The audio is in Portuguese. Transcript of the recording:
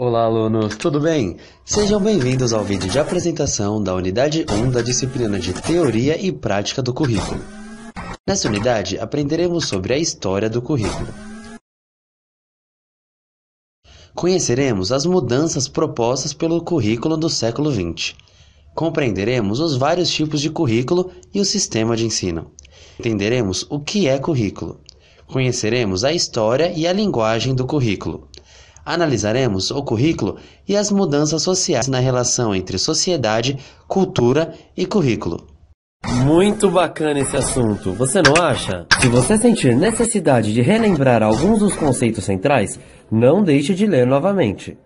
Olá, alunos, tudo bem? Sejam bem-vindos ao vídeo de apresentação da Unidade 1 da disciplina de Teoria e Prática do Currículo. Nessa unidade, aprenderemos sobre a história do currículo. Conheceremos as mudanças propostas pelo currículo do século XX. Compreenderemos os vários tipos de currículo e o sistema de ensino. Entenderemos o que é currículo. Conheceremos a história e a linguagem do currículo. Analisaremos o currículo e as mudanças sociais na relação entre sociedade, cultura e currículo. Muito bacana esse assunto, você não acha? Se você sentir necessidade de relembrar alguns dos conceitos centrais, não deixe de ler novamente.